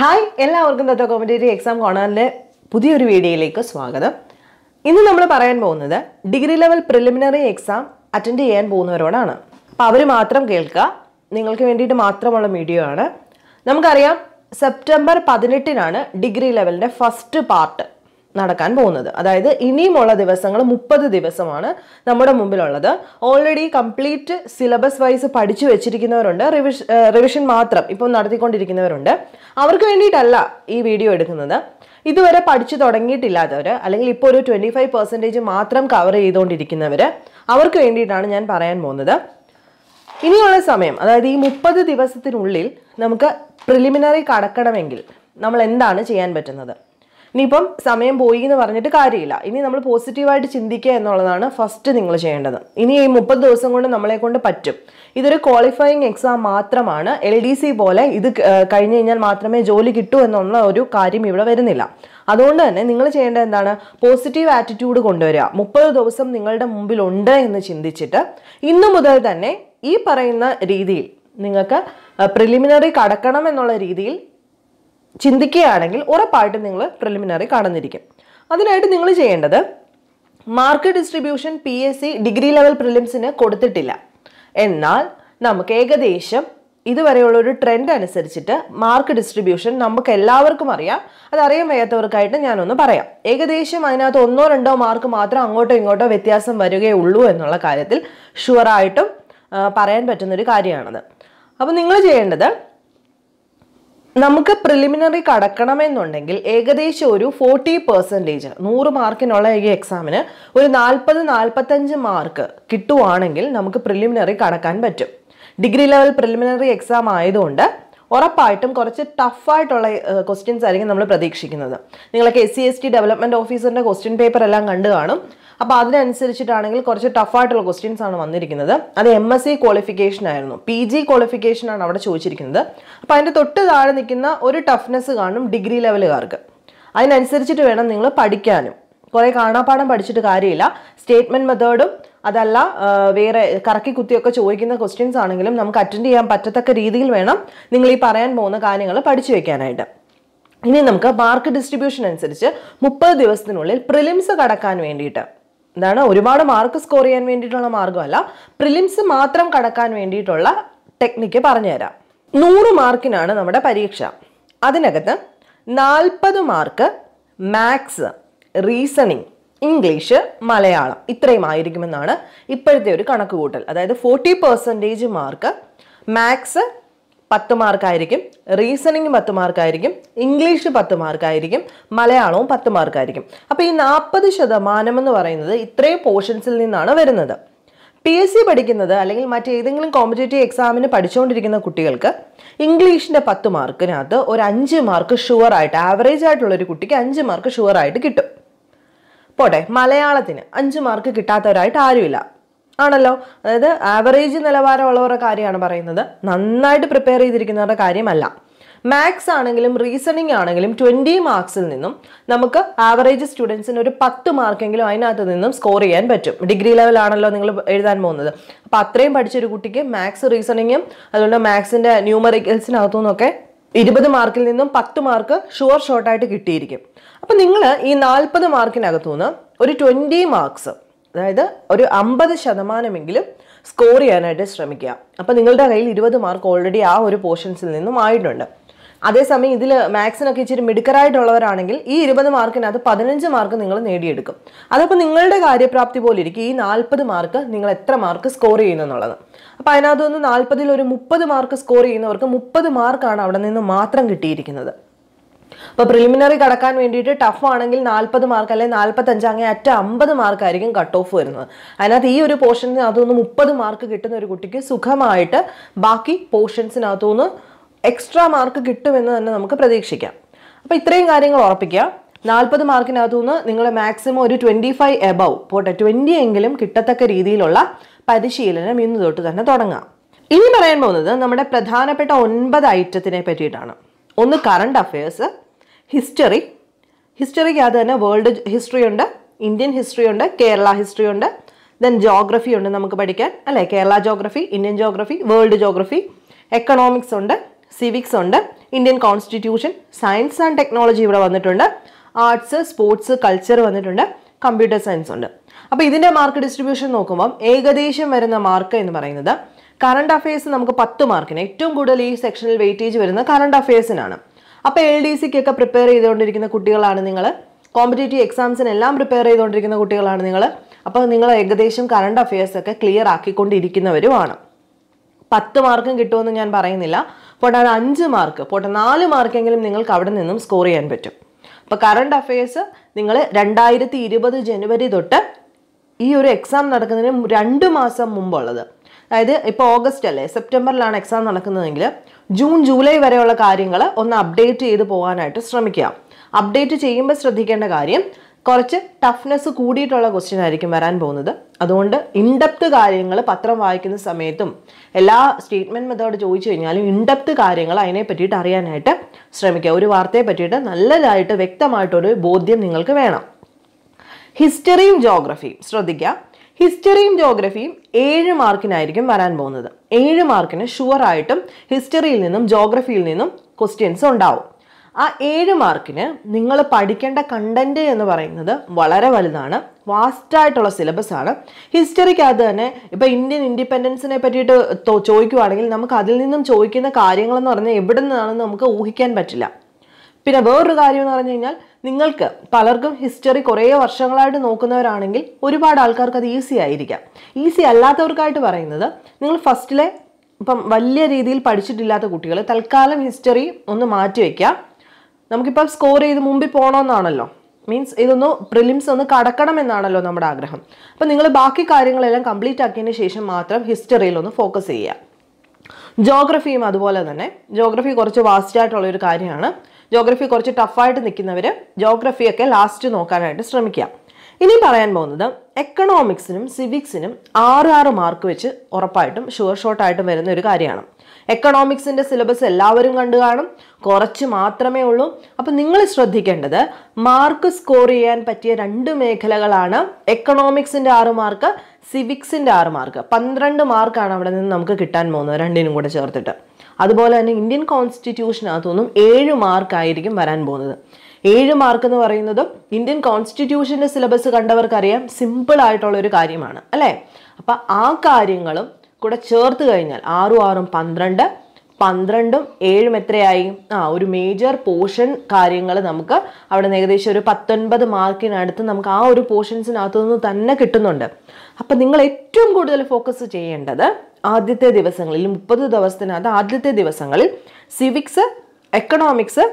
hi എല്ലാവർക്കും Datta competitive exam കോണറിൻ്റെ പുതിയൊരു വീഡിയോയിലേക്ക് സ്വാഗതം ഇന്ന് നമ്മൾ പറയാൻ പോകുന്നത് degree level preliminary exam attend ചെയ്യാൻ പോകുന്നവരോടാണ് അപ്പോൾ അവർ മാത്രം കേൾക്കുക നിങ്ങൾക്ക് വേണ്ടിയിട്ട് മാത്രമുള്ള വീഡിയോ ആണ് നമുക്കറിയാം സെപ്റ്റംബർ പതിനെട്ടിനാണ് ഡിഗ്രി ലെവലിൻ്റെ ഫസ്റ്റ് പാർട്ട് നടക്കാൻ പോകുന്നത് അതായത് ഇനിയുമുള്ള ദിവസങ്ങൾ മുപ്പത് ദിവസമാണ് നമ്മുടെ മുമ്പിലുള്ളത് ഓൾറെഡി കംപ്ലീറ്റ് സിലബസ് വൈസ് പഠിച്ചു വെച്ചിരിക്കുന്നവരുണ്ട് റിവിഷ് റിവിഷൻ മാത്രം ഇപ്പം നടത്തിക്കൊണ്ടിരിക്കുന്നവരുണ്ട് അവർക്ക് വേണ്ടിയിട്ടല്ല ഈ വീഡിയോ എടുക്കുന്നത് ഇതുവരെ പഠിച്ചു തുടങ്ങിയിട്ടില്ലാത്തവർ അല്ലെങ്കിൽ ഇപ്പോൾ ഒരു ട്വൻറ്റി മാത്രം കവർ ചെയ്തുകൊണ്ടിരിക്കുന്നവർ അവർക്ക് വേണ്ടിയിട്ടാണ് ഞാൻ പറയാൻ പോകുന്നത് ഇനിയുള്ള സമയം അതായത് ഈ മുപ്പത് ദിവസത്തിനുള്ളിൽ നമുക്ക് പ്രിലിമിനറി കടക്കണമെങ്കിൽ നമ്മൾ എന്താണ് ചെയ്യാൻ പറ്റുന്നത് ഇനിയിപ്പം സമയം പോയി എന്ന് പറഞ്ഞിട്ട് കാര്യമില്ല ഇനി നമ്മൾ പോസിറ്റീവായിട്ട് ചിന്തിക്കുക എന്നുള്ളതാണ് ഫസ്റ്റ് നിങ്ങൾ ചെയ്യേണ്ടത് ഇനി ഈ മുപ്പത് ദിവസം കൊണ്ട് നമ്മളെ കൊണ്ട് പറ്റും ഇതൊരു ക്വാളിഫയിങ് എക്സാം മാത്രമാണ് എൽ ഡി സി പോലെ ഇത് കഴിഞ്ഞ് കഴിഞ്ഞാൽ മാത്രമേ ജോലി കിട്ടൂ എന്നുള്ള ഒരു കാര്യം ഇവിടെ വരുന്നില്ല അതുകൊണ്ട് തന്നെ നിങ്ങൾ ചെയ്യേണ്ടത് എന്താണ് പോസിറ്റീവ് ആറ്റിറ്റ്യൂഡ് കൊണ്ടുവരിക മുപ്പത് ദിവസം നിങ്ങളുടെ ഉണ്ട് എന്ന് ചിന്തിച്ചിട്ട് ഇന്നു മുതൽ തന്നെ ഈ പറയുന്ന രീതിയിൽ നിങ്ങൾക്ക് പ്രിലിമിനറി കടക്കണം എന്നുള്ള രീതിയിൽ ചിന്തിക്കുകയാണെങ്കിൽ ഉറപ്പായിട്ടും നിങ്ങൾ പ്രിലിമിനറി കാണുന്നിരിക്കും അതിനായിട്ട് നിങ്ങൾ ചെയ്യേണ്ടത് mark distribution P S C degree level പ്രിലിംസിന് കൊടുത്തിട്ടില്ല എന്നാൽ നമുക്ക് ഏകദേശം ഇതുവരെയുള്ള ഒരു ട്രെൻഡ് അനുസരിച്ചിട്ട് മാർക്ക് ഡിസ്ട്രിബ്യൂഷൻ നമുക്ക് എല്ലാവർക്കും അറിയാം അതറിയാൻ വയ്യാത്തവർക്കായിട്ട് ഞാനൊന്ന് പറയാം ഏകദേശം അതിനകത്ത് ഒന്നോ രണ്ടോ മാർക്ക് മാത്രം അങ്ങോട്ടോ ഇങ്ങോട്ടോ വ്യത്യാസം വരികയുള്ളൂ എന്നുള്ള കാര്യത്തിൽ ഷുവറായിട്ടും പറയാൻ പറ്റുന്നൊരു കാര്യമാണത് അപ്പോൾ നിങ്ങൾ ചെയ്യേണ്ടത് നമുക്ക് പ്രിലിമിനറി കടക്കണമെന്നുണ്ടെങ്കിൽ ഏകദേശം ഒരു ഫോർട്ടി പെർസെൻറ്റേജ് നൂറ് മാർക്കിനുള്ള ഈ എക്സാമിന് ഒരു നാൽപ്പത് നാൽപ്പത്തഞ്ച് മാർക്ക് കിട്ടുവാണെങ്കിൽ നമുക്ക് പ്രിലിമിനറി കടക്കാൻ പറ്റും ഡിഗ്രി ലെവൽ പ്രിലിമിനറി എക്സാം ആയതുകൊണ്ട് ഉറപ്പായിട്ടും കുറച്ച് ടഫായിട്ടുള്ള ക്വസ്റ്റ്യൻസ് ആയിരിക്കും നമ്മൾ പ്രതീക്ഷിക്കുന്നത് നിങ്ങളൊക്കെ S C S T development ഓഫീസറിൻ്റെ ക്വസ്റ്റ്യൻ പേപ്പർ എല്ലാം കണ്ടു കാണും അപ്പൊ അതിനനുസരിച്ചിട്ടാണെങ്കിൽ കുറച്ച് ടഫായിട്ടുള്ള ക്വസ്റ്റ്യൻസ് ആണ് വന്നിരിക്കുന്നത് അത് എം എസ് സി ക്വാളിഫിക്കേഷൻ ആയിരുന്നു പി ജി ക്വാളിഫിക്കേഷൻ ആണ് അവിടെ ചോദിച്ചിരിക്കുന്നത് അപ്പൊ അതിന്റെ തൊട്ട് താഴെ നിൽക്കുന്ന ഒരു ടഫ്നെസ് കാണും ഡിഗ്രി ലെവലുകാർക്ക് അതിനനുസരിച്ചിട്ട് വേണം നിങ്ങൾ പഠിക്കാനും കുറേ കാണാപ്പാടം പഠിച്ചിട്ട് കാര്യമില്ല സ്റ്റേറ്റ്മെന്റ് മെത്തേഡും അതല്ല വേറെ കറക്കി കുത്തിയൊക്കെ ചോദിക്കുന്ന ക്വസ്റ്റ്യൻസ് ആണെങ്കിലും നമുക്ക് അറ്റൻഡ് ചെയ്യാൻ പറ്റത്തക്ക രീതിയിൽ വേണം നിങ്ങൾ ഈ പറയാൻ പോകുന്ന കാര്യങ്ങൾ പഠിച്ചു വെക്കാനായിട്ട് ഇനി നമുക്ക് മാർക്ക് ഡിസ്ട്രിബ്യൂഷൻ അനുസരിച്ച് മുപ്പത് ദിവസത്തിനുള്ളിൽ പ്രിലിംസ് കടക്കാൻ വേണ്ടിയിട്ട് എന്താണ് ഒരുപാട് മാർക്ക് സ്കോർ ചെയ്യാൻ വേണ്ടിയിട്ടുള്ള മാർഗ്ഗമല്ല പ്രിലിംസ് മാത്രം കടക്കാൻ വേണ്ടിയിട്ടുള്ള ടെക്നിക്ക് പറഞ്ഞുതരാം നൂറ് മാർക്കിനാണ് നമ്മുടെ പരീക്ഷ അതിനകത്ത് നാൽപ്പത് mark maths reasoning English Malayalam ഇത്രയും ആയിരിക്കുമെന്നാണ് ഇപ്പോഴത്തെ ഒരു കണക്ക് കൂട്ടൽ അതായത് ഫോർട്ടി പെർസെൻറ്റേജ് മാർക്ക് മാത്സ് പത്ത് മാർക്കായിരിക്കും റീസണിങ് പത്ത് മാർക്കായിരിക്കും ഇംഗ്ലീഷ് പത്ത് മാർക്കായിരിക്കും മലയാളവും പത്ത് മാർക്കായിരിക്കും അപ്പോൾ ഈ നാൽപ്പത് ശതമാനം എന്ന് പറയുന്നത് ഇത്രയും പോർഷൻസിൽ നിന്നാണ് വരുന്നത് പി എസ് സി പഠിക്കുന്നത് അല്ലെങ്കിൽ മറ്റേതെങ്കിലും കോമ്പറ്റേറ്റീവ് എക്സാമിന് പഠിച്ചുകൊണ്ടിരിക്കുന്ന കുട്ടികൾക്ക് ഇംഗ്ലീഷിൻ്റെ പത്ത് മാർക്കിനകത്ത് ഒരു അഞ്ച് മാർക്ക് ഷുവറായിട്ട് ആവറേജ് ആയിട്ടുള്ള ഒരു കുട്ടിക്ക് അഞ്ച് മാർക്ക് ഷുവറായിട്ട് കിട്ടും പോട്ടെ മലയാളത്തിന് അഞ്ച് മാർക്ക് കിട്ടാത്തവരായിട്ട് ആരുമില്ല ആണല്ലോ അതായത് ആവറേജ് നിലവാരമുള്ളവരുടെ കാര്യമാണ് പറയുന്നത് നന്നായിട്ട് പ്രിപ്പയർ ചെയ്തിരിക്കുന്നവരുടെ കാര്യമല്ല മാത്സ് ആണെങ്കിലും റീസണിങ് ആണെങ്കിലും ട്വൻറ്റി മാർക്സിൽ നിന്നും നമുക്ക് ആവറേജ് സ്റ്റുഡൻസിന് ഒരു പത്ത് മാർക്കെങ്കിലും അതിനകത്ത് നിന്നും സ്കോർ ചെയ്യാൻ പറ്റും ഡിഗ്രി ലെവലാണല്ലോ നിങ്ങൾ എഴുതാൻ പോകുന്നത് അപ്പം അത്രയും പഠിച്ചൊരു കുട്ടിക്ക് മാത്സ് റീസണിങ്ങും അതുകൊണ്ട് മാത്സിൻ്റെ ന്യൂമറിക്കൽസിനകത്തു നിന്നൊക്കെ ഇരുപത് മാർക്കിൽ നിന്നും പത്ത് മാർക്ക് ഷുവർ ഷോർട്ടായിട്ട് കിട്ടിയിരിക്കും അപ്പോൾ നിങ്ങൾ ഈ നാൽപ്പത് മാർക്കിനകത്തു നിന്ന് ഒരു ട്വൻറ്റി മാർക്സ് അതായത് ഒരു അമ്പത് ശതമാനമെങ്കിലും സ്കോർ ചെയ്യാനായിട്ട് ശ്രമിക്കുക അപ്പോൾ നിങ്ങളുടെ കയ്യിൽ ഇരുപത് മാർക്ക് ഓൾറെഡി ആ ഒരു പോർഷൻസിൽ നിന്നും ആയിട്ടുണ്ട് അതേസമയം ഇതിൽ മാത്സിനൊക്കെ ഇച്ചിരി മിടുക്കറായിട്ടുള്ളവരാണെങ്കിൽ ഈ ഇരുപത് മാർക്കിനകത്ത് പതിനഞ്ച് മാർക്ക് നിങ്ങൾ നേടിയെടുക്കും അതപ്പോൾ നിങ്ങളുടെ കാര്യപ്രാപ്തി പോലെ ഇരിക്കും ഈ നാൽപ്പത് മാർക്ക് നിങ്ങൾ എത്ര മാർക്ക് സ്കോർ ചെയ്യുന്നു എന്നുള്ളത് അപ്പോൾ നിന്ന് നാൽപ്പതിൽ ഒരു മുപ്പത് മാർക്ക് സ്കോർ ചെയ്യുന്നവർക്ക് മുപ്പത് മാർക്കാണ് അവിടെ നിന്ന് മാത്രം കിട്ടിയിരിക്കുന്നത് അപ്പോൾ പ്രിലിമിനറി കടക്കാൻ വേണ്ടിയിട്ട് ടഫ് ആണെങ്കിൽ നാൽപ്പത് മാർക്ക് അല്ലെങ്കിൽ നാൽപ്പത്തഞ്ച് അങ്ങനെ അറ്റ അമ്പത് മാർക്കായിരിക്കും കട്ട് ഓഫ് വരുന്നത് അതിനകത്ത് ഈ ഒരു പോർഷൻസിന് അതൊന്ന് മുപ്പത് മാർക്ക് കിട്ടുന്ന ഒരു കുട്ടിക്ക് സുഖമായിട്ട് ബാക്കി പോർഷൻസിനകത്തുനിന്ന് എക്സ്ട്രാ മാർക്ക് കിട്ടുമെന്ന് തന്നെ നമുക്ക് പ്രതീക്ഷിക്കാം അപ്പോൾ ഇത്രയും കാര്യങ്ങൾ ഉറപ്പിക്കുക നാൽപ്പത് മാർക്കിനകത്തു നിന്ന് നിങ്ങൾ മാക്സിമം ഒരു ട്വൻറ്റി ഫൈവ് എബവ് പോട്ടെ ട്വൻറ്റി എങ്കിലും കിട്ടത്തക്ക രീതിയിലുള്ള പരിശീലനം ഇന്ന് തൊട്ട് തന്നെ തുടങ്ങാം ഇനി പറയാൻ പോകുന്നത് നമ്മുടെ പ്രധാനപ്പെട്ട ഒൻപത് ഐറ്റത്തിനെ പറ്റിയിട്ടാണ് ഒന്ന് കറണ്ട് അഫയേഴ്സ് ഹിസ്റ്ററി ഹിസ്റ്ററിക്കകത്ത് തന്നെ വേൾഡ് ഹിസ്റ്ററി ഉണ്ട് ഇന്ത്യൻ ഹിസ്റ്ററി ഉണ്ട് കേരള ഹിസ്റ്ററി ഉണ്ട് ദെൻ ജോഗ്രഫി ഉണ്ട് നമുക്ക് പഠിക്കാൻ അല്ലേ Kerala geography Indian geography world geography economics ഉണ്ട് സിവിക്സ് ഉണ്ട് Indian constitution science and technology ഇവിടെ വന്നിട്ടുണ്ട് ആർട്സ് സ്പോർട്സ് കൾച്ചർ വന്നിട്ടുണ്ട് കമ്പ്യൂട്ടർ സയൻസ് ഉണ്ട് അപ്പോൾ ഇതിൻ്റെ മാർക്ക് ഡിസ്ട്രിബ്യൂഷൻ നോക്കുമ്പം ഏകദേശം വരുന്ന മാർക്ക് എന്ന് പറയുന്നത് കറണ്ട് അഫയേഴ്സ് നമുക്ക് പത്ത് മാർക്കിന് ഏറ്റവും കൂടുതൽ ഈ സെക്ഷനിൽ വെയിറ്റേജ് വരുന്ന കറണ്ട് അഫയേഴ്സിനാണ് അപ്പോൾ എൽ ഡി സിക്കൊക്കെ പ്രിപ്പയർ ചെയ്തുകൊണ്ടിരിക്കുന്ന കുട്ടികളാണ് നിങ്ങൾ കോമ്പറ്റേറ്റീവ് എക്സാംസിനെല്ലാം പ്രിപ്പയർ ചെയ്തുകൊണ്ടിരിക്കുന്ന കുട്ടികളാണ് നിങ്ങൾ അപ്പോൾ നിങ്ങൾ ഏകദേശം കറണ്ട് അഫയേഴ്സൊക്കെ ക്ലിയർ ആക്കിക്കൊണ്ടിരിക്കുന്നവരുമാണ് പത്ത് മാർക്കും കിട്ടുമെന്ന് ഞാൻ പറയുന്നില്ല പോട്ടെ അഞ്ച് മാർക്ക് പോട്ടെ നാല് മാർക്കെങ്കിലും നിങ്ങൾക്ക് അവിടെ നിന്നും സ്കോർ ചെയ്യാൻ പറ്റും അപ്പോൾ കറണ്ട് അഫയേഴ്സ് നിങ്ങൾ രണ്ടായിരത്തി ഇരുപത് ജനുവരി തൊട്ട് ഈ ഒരു എക്സാം നടക്കുന്നതിന് രണ്ട് മാസം മുമ്പുള്ളത് അതായത് ഇപ്പോൾ ഓഗസ്റ്റ് അല്ലേ സെപ്റ്റംബറിലാണ് എക്സാം നടക്കുന്നതെങ്കിൽ ജൂൺ ജൂലൈ വരെയുള്ള കാര്യങ്ങൾ ഒന്ന് അപ്ഡേറ്റ് ചെയ്ത് പോകാനായിട്ട് ശ്രമിക്കുക അപ്ഡേറ്റ് ചെയ്യുമ്പോൾ ശ്രദ്ധിക്കേണ്ട കാര്യം കുറച്ച് ടഫ്നെസ് കൂടിയിട്ടുള്ള ക്വസ്റ്റ്യൻ ആയിരിക്കും വരാൻ പോകുന്നത് അതുകൊണ്ട് ഇൻഡെപ്ത് കാര്യങ്ങൾ പത്രം വായിക്കുന്ന സമയത്തും എല്ലാ സ്റ്റേറ്റ്മെൻറ്റ് മെത്തേഡ് ചോദിച്ചു കഴിഞ്ഞാലും ഇൻഡെപ്ത് കാര്യങ്ങൾ അതിനെ പറ്റിയിട്ട് അറിയാനായിട്ട് ശ്രമിക്കുക ഒരു വാർത്തയെ പറ്റിയിട്ട് നല്ലതായിട്ട് വ്യക്തമായിട്ടൊരു ബോധ്യം നിങ്ങൾക്ക് വേണം ഹിസ്റ്ററിയും ജോഗ്രഫിയും ശ്രദ്ധിക്കുക ഹിസ്റ്ററിയും ജോഗ്രഫിയും ഏഴ് മാർക്കിനായിരിക്കും വരാൻ പോകുന്നത് ഏഴ് മാർക്കിന് ആയിട്ടും ഹിസ്റ്ററിയിൽ നിന്നും ജോഗ്രഫിയിൽ നിന്നും ക്വസ്റ്റ്യൻസ് ഉണ്ടാവും ആ ഏഴ് മാർക്കിന് നിങ്ങൾ പഠിക്കേണ്ട കണ്ടന്റ് എന്ന് പറയുന്നത് വളരെ വലുതാണ് വാസ്റ്റായിട്ടുള്ള സിലബസ് ആണ് ഹിസ്റ്ററിക്കകത്ത് തന്നെ ഇപ്പോൾ ഇന്ത്യൻ ഇൻഡിപെൻഡൻസിനെ പറ്റിയിട്ട് ചോദിക്കുവാണെങ്കിൽ നമുക്ക് അതിൽ നിന്നും ചോദിക്കുന്ന കാര്യങ്ങളെന്ന് പറഞ്ഞാൽ എവിടെ നിന്നാണെന്ന് നമുക്ക് ഊഹിക്കാൻ പറ്റില്ല പിന്നെ വേറൊരു കാര്യം എന്ന് പറഞ്ഞു കഴിഞ്ഞാൽ നിങ്ങൾക്ക് പലർക്കും ഹിസ്റ്ററി കുറേ വർഷങ്ങളായിട്ട് നോക്കുന്നവരാണെങ്കിൽ ഒരുപാട് ആൾക്കാർക്ക് അത് ഈസി ആയിരിക്കാം ഈസി അല്ലാത്തവർക്കായിട്ട് പറയുന്നത് നിങ്ങൾ ഫസ്റ്റിലെ ഇപ്പം വലിയ രീതിയിൽ പഠിച്ചിട്ടില്ലാത്ത കുട്ടികൾ തൽക്കാലം ഹിസ്റ്ററി ഒന്ന് മാറ്റി വയ്ക്കുക നമുക്കിപ്പം സ്കോർ ചെയ്ത് മുമ്പിൽ പോകണമെന്നാണല്ലോ മീൻസ് ഇതൊന്ന് പ്രിലിംസ് ഒന്ന് കടക്കണം എന്നാണല്ലോ നമ്മുടെ ആഗ്രഹം അപ്പം നിങ്ങൾ ബാക്കി കാര്യങ്ങളെല്ലാം കംപ്ലീറ്റ് ആക്കിയതിന് ശേഷം മാത്രം ഹിസ്റ്ററിയിൽ ഒന്ന് ഫോക്കസ് ചെയ്യുക ജോഗ്രഫിയും അതുപോലെ തന്നെ ജോഗ്രഫി കുറച്ച് വാസ്റ്റ് ആയിട്ടുള്ള ഒരു കാര്യമാണ് ജോഗ്രഫി കുറച്ച് ടഫായിട്ട് നിൽക്കുന്നവർ ജോഗ്രഫിയൊക്കെ ലാസ്റ്റ് നോക്കാനായിട്ട് ശ്രമിക്കുക ഇനി പറയാൻ പോകുന്നത് എക്കണോമിക്സിനും സിവിക്സിനും ആറ് ആറ് മാർക്ക് വെച്ച് ഉറപ്പായിട്ടും ഷുവർ ഷോട്ടായിട്ടും വരുന്ന ഒരു കാര്യമാണ് എക്കണോമിക്സിൻ്റെ സിലബസ് എല്ലാവരും കണ്ടു കാണും കുറച്ച് മാത്രമേ ഉള്ളൂ അപ്പം നിങ്ങൾ ശ്രദ്ധിക്കേണ്ടത് മാർക്ക് സ്കോർ ചെയ്യാൻ പറ്റിയ രണ്ട് മേഖലകളാണ് എക്കണോമിക്സിൻ്റെ ആറ് മാർക്ക് സിവിക്സിൻ്റെ ആറ് മാർക്ക് പന്ത്രണ്ട് മാർക്കാണ് അവിടെ നിന്ന് നമുക്ക് കിട്ടാൻ പോകുന്നത് രണ്ടിനും കൂടെ ചേർത്തിട്ട് അതുപോലെ തന്നെ ഇന്ത്യൻ കോൺസ്റ്റിറ്റ്യൂഷനകത്തുനിന്നും ഏഴ് മാർക്കായിരിക്കും വരാൻ പോകുന്നത് ഏഴ് മാർക്ക് എന്ന് പറയുന്നത് ഇന്ത്യൻ കോൺസ്റ്റിറ്റ്യൂഷൻ്റെ സിലബസ് കണ്ടവർക്കറിയാം സിമ്പിൾ ആയിട്ടുള്ള ഒരു കാര്യമാണ് അല്ലേ അപ്പം ആ കാര്യങ്ങളും കൂടെ ചേർത്ത് കഴിഞ്ഞാൽ ആറും ആറും പന്ത്രണ്ട് പന്ത്രണ്ടും ഏഴും എത്രയായി ആ ഒരു മേജർ പോർഷൻ കാര്യങ്ങൾ നമുക്ക് അവിടെ നിന്ന് ഏകദേശം ഒരു പത്തൊൻപത് മാർക്കിനടുത്ത് നമുക്ക് ആ ഒരു പോർഷൻസിനകത്തു നിന്ന് തന്നെ കിട്ടുന്നുണ്ട് അപ്പം നിങ്ങൾ ഏറ്റവും കൂടുതൽ ഫോക്കസ് ചെയ്യേണ്ടത് ആദ്യത്തെ ദിവസങ്ങളിൽ മുപ്പത് ദിവസത്തിനകത്ത് ആദ്യത്തെ ദിവസങ്ങളിൽ സിവിക്സ് എക്കണോമിക്സ്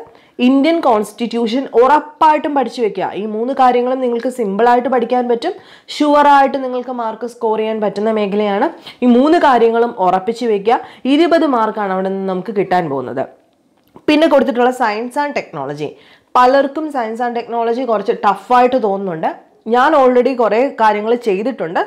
ഇന്ത്യൻ കോൺസ്റ്റിറ്റ്യൂഷൻ ഉറപ്പായിട്ടും പഠിച്ചു വെക്കുക ഈ മൂന്ന് കാര്യങ്ങളും നിങ്ങൾക്ക് സിമ്പിളായിട്ട് പഠിക്കാൻ പറ്റും ഷുവറായിട്ട് നിങ്ങൾക്ക് മാർക്ക് സ്കോർ ചെയ്യാൻ പറ്റുന്ന മേഖലയാണ് ഈ മൂന്ന് കാര്യങ്ങളും ഉറപ്പിച്ചു വെക്കുക ഇരുപത് മാർക്കാണ് അവിടെ നിന്ന് നമുക്ക് കിട്ടാൻ പോകുന്നത് പിന്നെ കൊടുത്തിട്ടുള്ള സയൻസ് ആൻഡ് ടെക്നോളജി പലർക്കും സയൻസ് ആൻഡ് ടെക്നോളജി കുറച്ച് ടഫായിട്ട് തോന്നുന്നുണ്ട് ഞാൻ ഓൾറെഡി കുറേ കാര്യങ്ങൾ ചെയ്തിട്ടുണ്ട്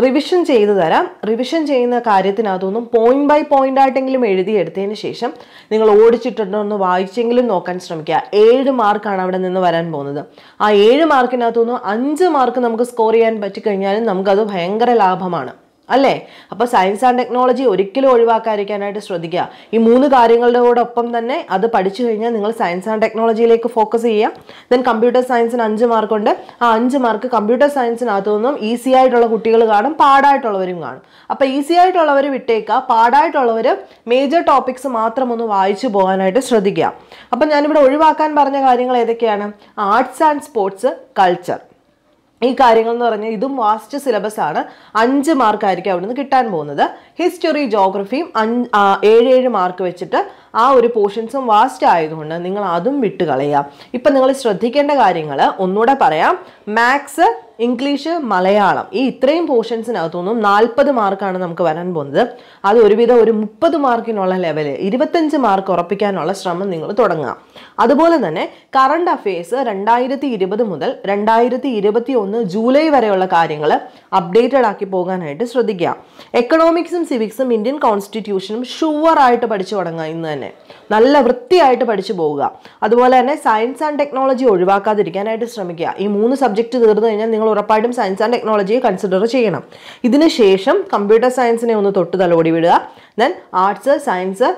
റിവിഷൻ ചെയ്തു തരാം റിവിഷൻ ചെയ്യുന്ന കാര്യത്തിനകത്തൊന്നും പോയിന്റ് ബൈ പോയിന്റ് ആയിട്ടെങ്കിലും എഴുതിയെടുത്തതിന് ശേഷം നിങ്ങൾ ഓടിച്ചിട്ടുണ്ടോ ഒന്ന് വായിച്ചെങ്കിലും നോക്കാൻ ശ്രമിക്കുക ഏഴ് മാർക്കാണ് അവിടെ നിന്ന് വരാൻ പോകുന്നത് ആ ഏഴ് മാർക്കിനകത്തുനിന്ന് അഞ്ച് മാർക്ക് നമുക്ക് സ്കോർ ചെയ്യാൻ പറ്റിക്കഴിഞ്ഞാലും നമുക്കത് ഭയങ്കര ലാഭമാണ് അല്ലേ അപ്പോൾ സയൻസ് ആൻഡ് ടെക്നോളജി ഒരിക്കലും ഒഴിവാക്കാതിരിക്കാനായിട്ട് ശ്രദ്ധിക്കുക ഈ മൂന്ന് കാര്യങ്ങളുടെ ഒപ്പം തന്നെ അത് പഠിച്ചു കഴിഞ്ഞാൽ നിങ്ങൾ സയൻസ് ആൻഡ് ടെക്നോളജിയിലേക്ക് ഫോക്കസ് ചെയ്യുക ദെൻ കമ്പ്യൂട്ടർ സയൻസിന് അഞ്ച് മാർക്കുണ്ട് ആ അഞ്ച് മാർക്ക് കമ്പ്യൂട്ടർ സയൻസിനകത്തു നിന്നും ഈസി ആയിട്ടുള്ള കുട്ടികൾ കാണും പാടായിട്ടുള്ളവരും കാണും അപ്പോൾ ഈസി ആയിട്ടുള്ളവർ വിട്ടേക്കുക പാടായിട്ടുള്ളവർ മേജർ ടോപ്പിക്സ് മാത്രം ഒന്ന് വായിച്ചു പോകാനായിട്ട് ശ്രദ്ധിക്കുക അപ്പം ഞാനിവിടെ ഒഴിവാക്കാൻ പറഞ്ഞ കാര്യങ്ങൾ ഏതൊക്കെയാണ് ആർട്സ് ആൻഡ് സ്പോർട്സ് കൾച്ചർ ഈ കാര്യങ്ങൾ എന്ന് പറഞ്ഞാൽ ഇതും വാസ്റ്റ് സിലബസ് ആണ് അഞ്ച് മാർക്കായിരിക്കും അവിടെ നിന്ന് കിട്ടാൻ പോകുന്നത് ഹിസ്റ്ററി ജോഗ്രഫിയും അഞ്ച് ഏഴ് ഏഴ് മാർക്ക് വെച്ചിട്ട് ആ ഒരു പോർഷൻസും വാസ്റ്റ് ആയതുകൊണ്ട് നിങ്ങൾ അതും വിട്ട് കളയാം ഇപ്പം നിങ്ങൾ ശ്രദ്ധിക്കേണ്ട കാര്യങ്ങൾ ഒന്നുകൂടെ പറയാം മാത്സ് ഇംഗ്ലീഷ് മലയാളം ഈ ഇത്രയും പോർഷൻസിനകത്തുനിന്നും നാൽപ്പത് മാർക്കാണ് നമുക്ക് വരാൻ പോകുന്നത് അത് ഒരുവിധം ഒരു മുപ്പത് മാർക്കിനുള്ള ലെവല് ഇരുപത്തഞ്ച് മാർക്ക് ഉറപ്പിക്കാനുള്ള ശ്രമം നിങ്ങൾ തുടങ്ങാം അതുപോലെ തന്നെ കറണ്ട് അഫയേഴ്സ് രണ്ടായിരത്തി ഇരുപത് മുതൽ രണ്ടായിരത്തി ഇരുപത്തി ഒന്ന് ജൂലൈ വരെയുള്ള കാര്യങ്ങൾ അപ്ഡേറ്റഡ് ആക്കി പോകാനായിട്ട് ശ്രദ്ധിക്കുക എക്കണോമിക്സും സിവിക്സും ഇന്ത്യൻ കോൺസ്റ്റിറ്റ്യൂഷനും ഷുവർ ആയിട്ട് പഠിച്ചു തുടങ്ങുക ഇന്ന് തന്നെ തന്നെ നല്ല വൃത്തിയായിട്ട് പഠിച്ചു പോവുക അതുപോലെ തന്നെ സയൻസ് ആൻഡ് ടെക്നോളജി ഒഴിവാക്കാതിരിക്കാനായിട്ട് ശ്രമിക്കുക ഈ മൂന്ന് സബ്ജക്റ്റ് തീർന്നു കഴിഞ്ഞാൽ നിങ്ങൾ ഉറപ്പായിട്ടും സയൻസ് ആൻഡ് ടെക്നോളജിയെ കൺസിഡർ ചെയ്യണം ഇതിന് ശേഷം കമ്പ്യൂട്ടർ സയൻസിനെ ഒന്ന് തൊട്ട് തലോടി വിടുക then arts science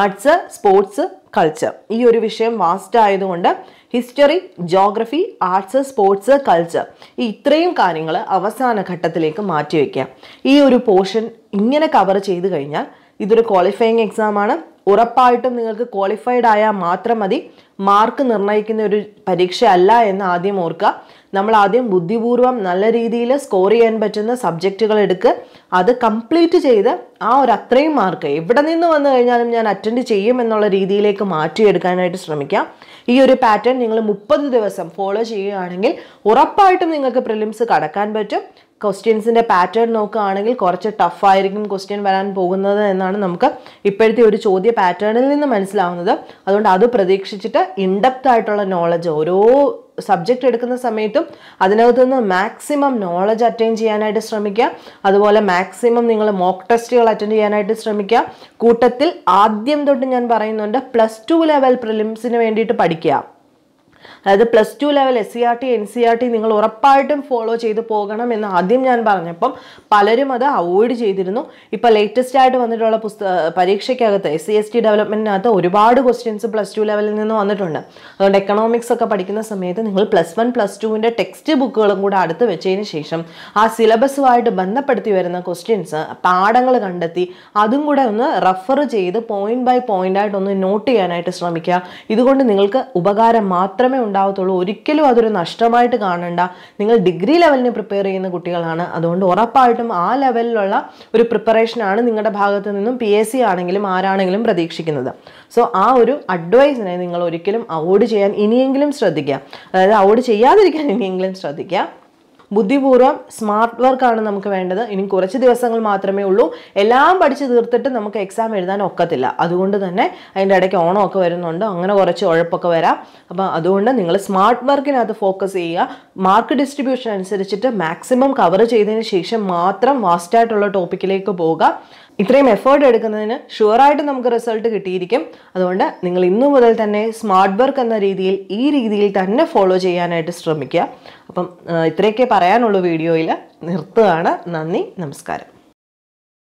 arts sports culture ഈ ഒരു വിഷയം വാസ്റ്റ് ആയതുകൊണ്ട് history geography arts sports culture ഈ ഇത്രയും കാര്യങ്ങൾ അവസാന ഘട്ടത്തിലേക്ക് മാറ്റിവെക്കുക ഈ ഒരു പോർഷൻ ഇങ്ങനെ കവർ ചെയ്ത് കഴിഞ്ഞാൽ ഇതൊരു ക്വാളിഫയിങ് എക്സാമാണ് ഉറപ്പായിട്ടും നിങ്ങൾക്ക് ക്വാളിഫൈഡ് ആയാൽ മാത്രം മതി മാർക്ക് നിർണ്ണയിക്കുന്ന ഒരു പരീക്ഷയല്ല എന്ന് ആദ്യം ഓർക്കുക നമ്മൾ ആദ്യം ബുദ്ധിപൂർവ്വം നല്ല രീതിയിൽ സ്കോർ ചെയ്യാൻ പറ്റുന്ന സബ്ജക്റ്റുകൾ എടുക്കുക അത് കംപ്ലീറ്റ് ചെയ്ത് ആ ഒരു അത്രയും മാർക്ക് എവിടെ നിന്ന് വന്നു കഴിഞ്ഞാലും ഞാൻ അറ്റൻഡ് ചെയ്യും എന്നുള്ള രീതിയിലേക്ക് മാറ്റിയെടുക്കാനായിട്ട് ശ്രമിക്കാം ഈ ഒരു പാറ്റേൺ നിങ്ങൾ മുപ്പത് ദിവസം ഫോളോ ചെയ്യുകയാണെങ്കിൽ ഉറപ്പായിട്ടും നിങ്ങൾക്ക് പ്രിലിംസ് കടക്കാൻ പറ്റും ക്വസ്റ്റ്യൻസിൻ്റെ പാറ്റേൺ നോക്കുകയാണെങ്കിൽ കുറച്ച് ടഫായിരിക്കും ക്വസ്റ്റ്യൻ വരാൻ പോകുന്നത് എന്നാണ് നമുക്ക് ഇപ്പോഴത്തെ ഒരു ചോദ്യ പാറ്റേണിൽ നിന്ന് മനസ്സിലാവുന്നത് അതുകൊണ്ട് അത് പ്രതീക്ഷിച്ചിട്ട് ഇൻഡെപ്ത് ആയിട്ടുള്ള നോളജ് ഓരോ സബ്ജക്റ്റ് എടുക്കുന്ന സമയത്തും അതിനകത്തുനിന്ന് മാക്സിമം നോളജ് അറ്റൈൻ ചെയ്യാനായിട്ട് ശ്രമിക്കുക അതുപോലെ മാക്സിമം നിങ്ങൾ മോക്ക് ടെസ്റ്റുകൾ അറ്റൻഡ് ചെയ്യാനായിട്ട് ശ്രമിക്കുക കൂട്ടത്തിൽ ആദ്യം തൊട്ട് ഞാൻ പറയുന്നുണ്ട് പ്ലസ് ടു ലെവൽ പ്രിലിംസിന് വേണ്ടിയിട്ട് പഠിക്കുക അതായത് plus two level S C R T N C R T നിങ്ങൾ ഉറപ്പായിട്ടും ഫോളോ ചെയ്ത് പോകണം എന്ന് ആദ്യം ഞാൻ പറഞ്ഞപ്പം പലരും അത് അവോയ്ഡ് ചെയ്തിരുന്നു ഇപ്പൊ ലേറ്റസ്റ്റ് ആയിട്ട് വന്നിട്ടുള്ള പുസ്തക പരീക്ഷയ്ക്കകത്ത് എസ് സി എസ് ടി ഡെവലപ്മെന്റിനകത്ത് ഒരുപാട് ക്വസ്റ്റ്യൻസ് പ്ലസ് ടു ലെവലിൽ നിന്ന് വന്നിട്ടുണ്ട് അതുകൊണ്ട് എക്കണോമിക്സ് ഒക്കെ പഠിക്കുന്ന സമയത്ത് നിങ്ങൾ പ്ലസ് വൺ പ്ലസ് ടുവിന്റെ ടെക്സ്റ്റ് ബുക്കുകളും കൂടെ അടുത്ത് വെച്ചതിന് ശേഷം ആ സിലബസുമായിട്ട് ബന്ധപ്പെടുത്തി വരുന്ന ക്വസ്റ്റ്യൻസ് പാഠങ്ങൾ കണ്ടെത്തി അതും കൂടെ ഒന്ന് റെഫർ ചെയ്ത് പോയിന്റ് ബൈ പോയിന്റ് ആയിട്ട് ഒന്ന് നോട്ട് ചെയ്യാനായിട്ട് ശ്രമിക്കുക ഇതുകൊണ്ട് നിങ്ങൾക്ക് ഉപകാരം മാത്രമേ ഉണ്ടാവത്തുള്ളൂ ഒരിക്കലും അതൊരു നഷ്ടമായിട്ട് കാണണ്ട നിങ്ങൾ ഡിഗ്രി ലെവലിന് പ്രിപ്പയർ ചെയ്യുന്ന കുട്ടികളാണ് അതുകൊണ്ട് ഉറപ്പായിട്ടും ആ ലെവലിലുള്ള ഒരു പ്രിപ്പറേഷനാണ് നിങ്ങളുടെ ഭാഗത്ത് നിന്നും പി എസ് സി ആണെങ്കിലും ആരാണെങ്കിലും പ്രതീക്ഷിക്കുന്നത് സോ ആ ഒരു അഡ്വൈസിനെ നിങ്ങൾ ഒരിക്കലും അവോയ്ഡ് ചെയ്യാൻ ഇനിയെങ്കിലും ശ്രദ്ധിക്കുക അതായത് അവോയ്ഡ് ചെയ്യാതിരിക്കാൻ ഇനിയെങ്കിലും ശ്രദ്ധിക്കുക ബുദ്ധിപൂർവ്വം സ്മാർട്ട് വർക്കാണ് നമുക്ക് വേണ്ടത് ഇനി കുറച്ച് ദിവസങ്ങൾ മാത്രമേ ഉള്ളൂ എല്ലാം പഠിച്ച് തീർത്തിട്ട് നമുക്ക് എക്സാം എഴുതാൻ ഒക്കത്തില്ല അതുകൊണ്ട് തന്നെ അതിൻ്റെ ഇടയ്ക്ക് ഓണമൊക്കെ വരുന്നുണ്ട് അങ്ങനെ കുറച്ച് ഉഴപ്പൊക്കെ വരാം അപ്പോൾ അതുകൊണ്ട് നിങ്ങൾ സ്മാർട്ട് വർക്കിനകത്ത് ഫോക്കസ് ചെയ്യുക മാർക്ക് ഡിസ്ട്രിബ്യൂഷൻ അനുസരിച്ചിട്ട് മാക്സിമം കവർ ചെയ്തതിന് ശേഷം മാത്രം വാസ്റ്റായിട്ടുള്ള ടോപ്പിക്കിലേക്ക് പോവുക ഇത്രയും എഫേർട്ട് എടുക്കുന്നതിന് ഷുവറായിട്ട് നമുക്ക് റിസൾട്ട് കിട്ടിയിരിക്കും അതുകൊണ്ട് നിങ്ങൾ ഇന്നു മുതൽ തന്നെ സ്മാർട്ട് വർക്ക് എന്ന രീതിയിൽ ഈ രീതിയിൽ തന്നെ ഫോളോ ചെയ്യാനായിട്ട് ശ്രമിക്കുക അപ്പം ഇത്രയൊക്കെ പറയാനുള്ള വീഡിയോയിൽ നിർത്തുകയാണ് നന്ദി നമസ്കാരം